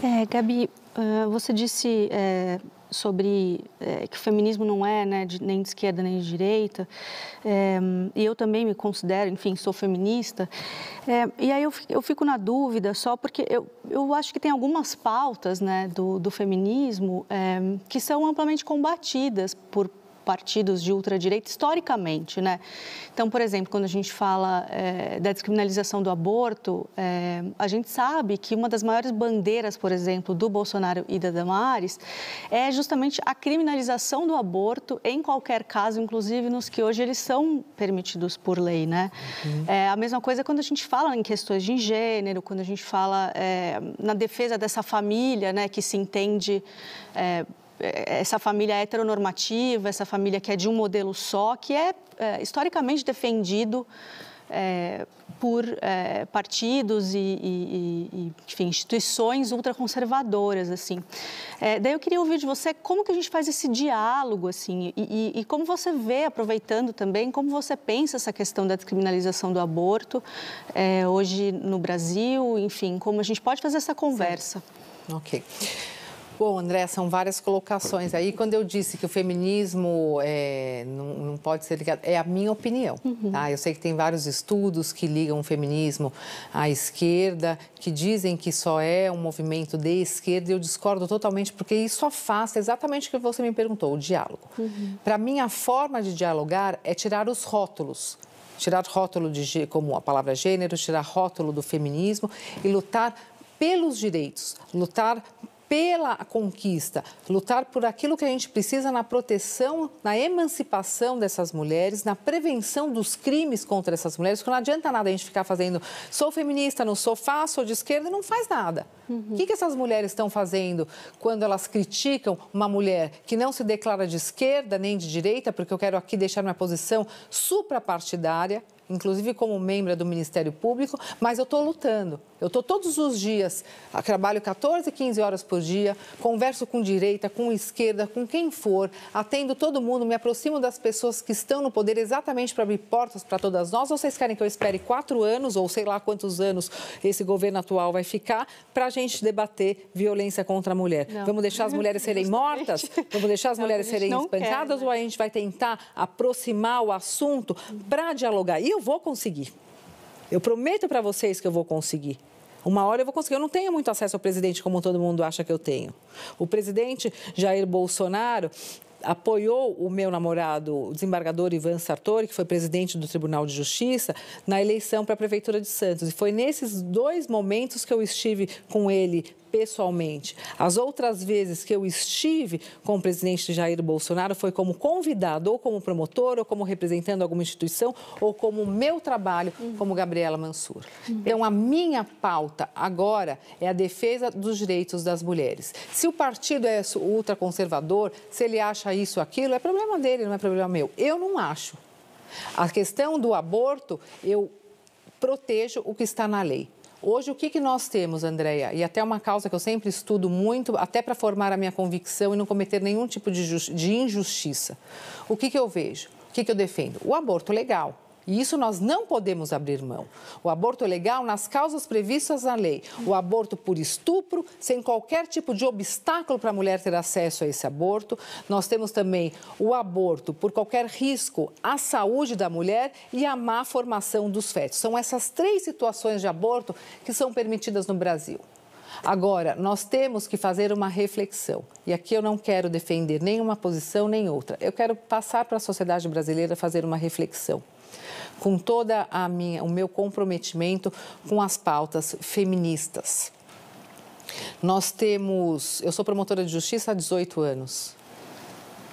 É, Gabi, ah, você disse é, sobre é, que o feminismo não é né, de, nem de esquerda nem de direita, é, e eu também me considero, enfim, sou feminista, é, e aí eu, eu fico na dúvida só porque eu, eu acho que tem algumas pautas né, do, do feminismo é, que são amplamente combatidas por partidos de ultradireita historicamente, né? Então, por exemplo, quando a gente fala é, da descriminalização do aborto, é, a gente sabe que uma das maiores bandeiras, por exemplo, do Bolsonaro e da Damares é justamente a criminalização do aborto em qualquer caso, inclusive nos que hoje eles são permitidos por lei, né? Uhum. É, a mesma coisa quando a gente fala em questões de gênero, quando a gente fala é, na defesa dessa família, né, que se entende é, é, essa família heteronormativa, essa família que é de um modelo só, que é, é historicamente defendido é, por é, partidos e, e, e enfim, instituições ultraconservadoras assim. É, daí eu queria ouvir de você como que a gente faz esse diálogo assim e, e, como você vê aproveitando também como você pensa essa questão da descriminalização do aborto é, hoje no Brasil, enfim, como a gente pode fazer essa conversa? Sim. Ok. Bom, André, são várias colocações aí. Quando eu disse que o feminismo é, não, não, pode ser ligado, é a minha opinião. Uhum. Tá? Eu sei que tem vários estudos que ligam o feminismo à esquerda, que dizem que só é um movimento de esquerda, e eu discordo totalmente, porque isso afasta exatamente o que você me perguntou, o diálogo. Uhum. Para mim, a forma de dialogar é tirar os rótulos tirar rótulo de como a palavra gênero, tirar rótulo do feminismo e lutar pelos direitos, lutar pela conquista, lutar por aquilo que a gente precisa na proteção, na emancipação dessas mulheres, na prevenção dos crimes contra essas mulheres, porque não adianta nada a gente ficar fazendo sou feminista, não sou, faço, sou de esquerda, não faz nada. Uhum. O que, que essas mulheres estão fazendo quando elas criticam uma mulher que não se declara de esquerda nem de direita, porque eu quero aqui deixar minha posição suprapartidária, inclusive como membro do Ministério Público, mas eu estou lutando. Eu estou todos os dias, trabalho 14, 15 horas por dia, converso com direita, com esquerda, com quem for, atendo todo mundo, me aproximo das pessoas que estão no poder exatamente para abrir portas para todas nós. Ou vocês querem que eu espere quatro anos, ou sei lá quantos anos esse governo atual vai ficar, para a gente debater violência contra a mulher? Não. Vamos deixar as mulheres serem mortas? Vamos deixar as não, mulheres serem espancadas? Quer, né? Ou a gente vai tentar aproximar o assunto para dialogar? E eu vou conseguir. Eu prometo para vocês que eu vou conseguir. Uma hora eu vou conseguir. Eu não tenho muito acesso ao presidente como todo mundo acha que eu tenho. O presidente Jair Bolsonaro apoiou o meu namorado, o desembargador Ivan Sartori, que foi presidente do Tribunal de Justiça, na eleição para a Prefeitura de Santos. E foi nesses dois momentos que eu estive com ele pessoalmente. As outras vezes que eu estive com o presidente Jair Bolsonaro foi como convidado, ou como promotor, ou como representando alguma instituição, ou como meu trabalho, como Gabriela Mansur. Então, a minha pauta agora é a defesa dos direitos das mulheres. Se o partido é ultraconservador, se ele acha isso ou aquilo, é problema dele, não é problema meu. Eu não acho. A questão do aborto, eu protejo o que está na lei. Hoje, o que, que nós temos, Andréia? E até é uma causa que eu sempre estudo muito, até para formar a minha convicção e não cometer nenhum tipo de, de injustiça. O que, que eu vejo? O que, que eu defendo? O aborto legal. E isso nós não podemos abrir mão. O aborto é legal nas causas previstas na lei. O aborto por estupro, sem qualquer tipo de obstáculo para a mulher ter acesso a esse aborto. Nós temos também o aborto por qualquer risco à saúde da mulher e à má formação dos fetos. São essas três situações de aborto que são permitidas no Brasil. Agora, nós temos que fazer uma reflexão. E aqui eu não quero defender nenhuma posição nem outra. Eu quero passar para a sociedade brasileira fazer uma reflexão com toda a minha, o meu comprometimento com as pautas feministas. Nós temos, eu sou promotora de justiça há 18 anos.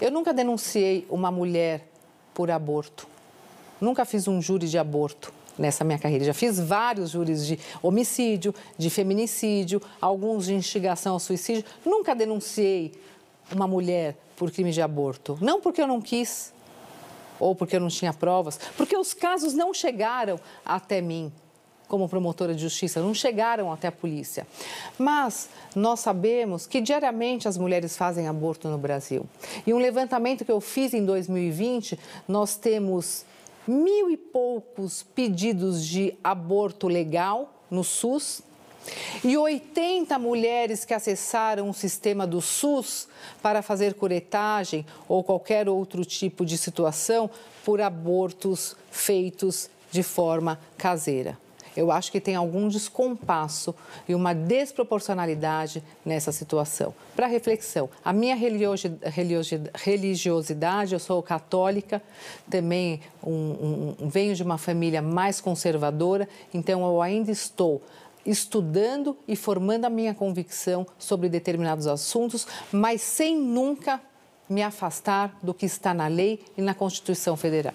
Eu nunca denunciei uma mulher por aborto. Nunca fiz um júri de aborto nessa minha carreira. Já fiz vários júris de homicídio, de feminicídio, alguns de instigação ao suicídio. Nunca denunciei uma mulher por crime de aborto. Não porque eu não quis, ou porque eu não tinha provas, porque os casos não chegaram até mim como promotora de justiça, não chegaram até a polícia. Mas nós sabemos que diariamente as mulheres fazem aborto no Brasil. E um levantamento que eu fiz em 2020, nós temos mil e poucos pedidos de aborto legal no SUS e 80 mulheres que acessaram o sistema do SUS para fazer curetagem ou qualquer outro tipo de situação por abortos feitos de forma caseira. Eu acho que tem algum descompasso e uma desproporcionalidade nessa situação. Para reflexão, a minha religiosidade, eu sou católica, também um, um, venho de uma família mais conservadora, então eu ainda estou estudando e formando a minha convicção sobre determinados assuntos, mas sem nunca me afastar do que está na lei e na Constituição Federal.